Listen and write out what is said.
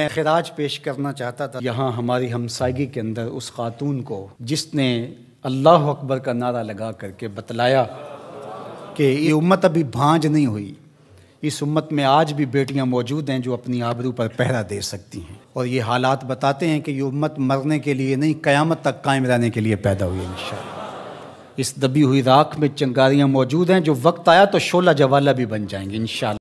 मैं खराज पेश करना चाहता था यहाँ हमारी हमसायगी के अंदर उस खातून को जिसने अल्लाह अकबर का नारा लगा करके बतलाया कि ये उम्मत अभी भांज नहीं हुई इस उम्मत में आज भी बेटियां मौजूद हैं जो अपनी आबरू पर पहरा दे सकती हैं और ये हालात बताते हैं कि ये उम्मत मरने के लिए नहीं क़यामत तक कायम रहने के लिए पैदा हुई इन इस दबी हुई राख में चंगारियाँ मौजूद हैं जो वक्त आया तो शोला जवाला भी बन जाएंगे इन